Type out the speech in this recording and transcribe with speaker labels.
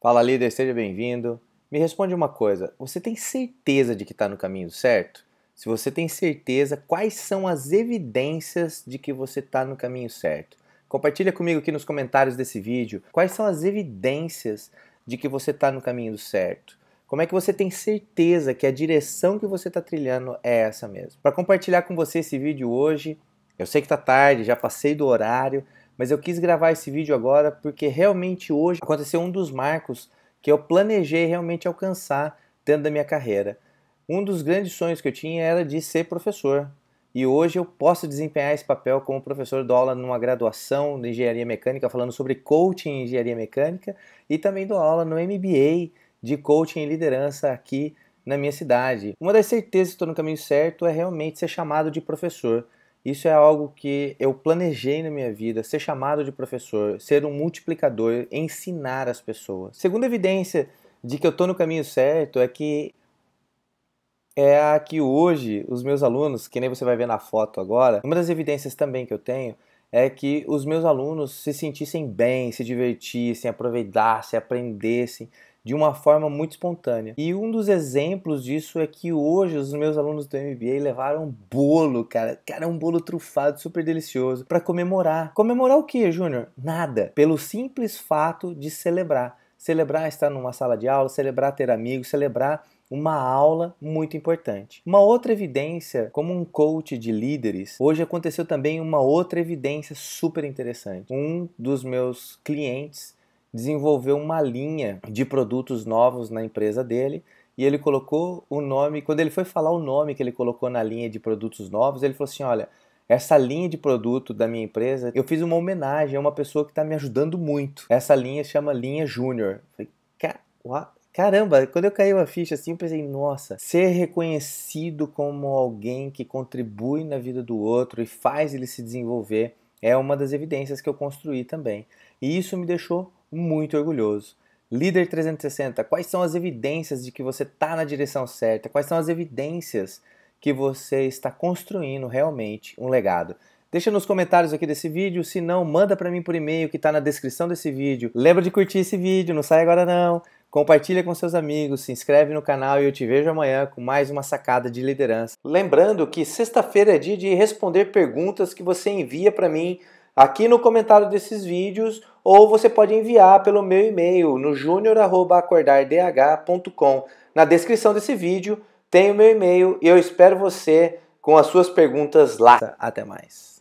Speaker 1: Fala líder, seja bem-vindo. Me responde uma coisa: você tem certeza de que está no caminho certo? Se você tem certeza, quais são as evidências de que você está no caminho certo? Compartilha comigo aqui nos comentários desse vídeo quais são as evidências de que você está no caminho certo. Como é que você tem certeza que a direção que você está trilhando é essa mesmo? Para compartilhar com você esse vídeo hoje, eu sei que está tarde, já passei do horário, mas eu quis gravar esse vídeo agora porque realmente hoje aconteceu um dos marcos que eu planejei realmente alcançar dentro da minha carreira. Um dos grandes sonhos que eu tinha era de ser professor. E hoje eu posso desempenhar esse papel como professor dou aula numa graduação de engenharia mecânica, falando sobre coaching em engenharia mecânica, e também dou aula no MBA de coaching e liderança aqui na minha cidade. Uma das certezas que estou no caminho certo é realmente ser chamado de professor. Isso é algo que eu planejei na minha vida, ser chamado de professor, ser um multiplicador, ensinar as pessoas. Segunda evidência de que eu estou no caminho certo é que é a que hoje os meus alunos, que nem você vai ver na foto agora, uma das evidências também que eu tenho é que os meus alunos se sentissem bem, se divertissem, aproveitassem, aprendessem de uma forma muito espontânea. E um dos exemplos disso é que hoje os meus alunos do MBA levaram bolo, cara. Cara, um bolo trufado, super delicioso, para comemorar. Comemorar o que, Júnior? Nada. Pelo simples fato de celebrar. Celebrar estar numa sala de aula, celebrar ter amigos, celebrar uma aula muito importante. Uma outra evidência, como um coach de líderes, hoje aconteceu também uma outra evidência super interessante. Um dos meus clientes desenvolveu uma linha de produtos novos na empresa dele e ele colocou o nome. Quando ele foi falar o nome que ele colocou na linha de produtos novos, ele falou assim: Olha, essa linha de produto da minha empresa, eu fiz uma homenagem a uma pessoa que está me ajudando muito. Essa linha chama Linha Júnior. Caramba, quando eu caí uma ficha assim, eu pensei, nossa, ser reconhecido como alguém que contribui na vida do outro e faz ele se desenvolver é uma das evidências que eu construí também. E isso me deixou muito orgulhoso. Líder 360, quais são as evidências de que você está na direção certa? Quais são as evidências que você está construindo realmente um legado? Deixa nos comentários aqui desse vídeo, se não, manda para mim por e-mail que está na descrição desse vídeo. Lembra de curtir esse vídeo, não sai agora não. Compartilha com seus amigos, se inscreve no canal e eu te vejo amanhã com mais uma sacada de liderança. Lembrando que sexta-feira é dia de responder perguntas que você envia para mim aqui no comentário desses vídeos ou você pode enviar pelo meu e-mail no junior@acordardh.com. Na descrição desse vídeo tem o meu e-mail e eu espero você com as suas perguntas lá. Até mais.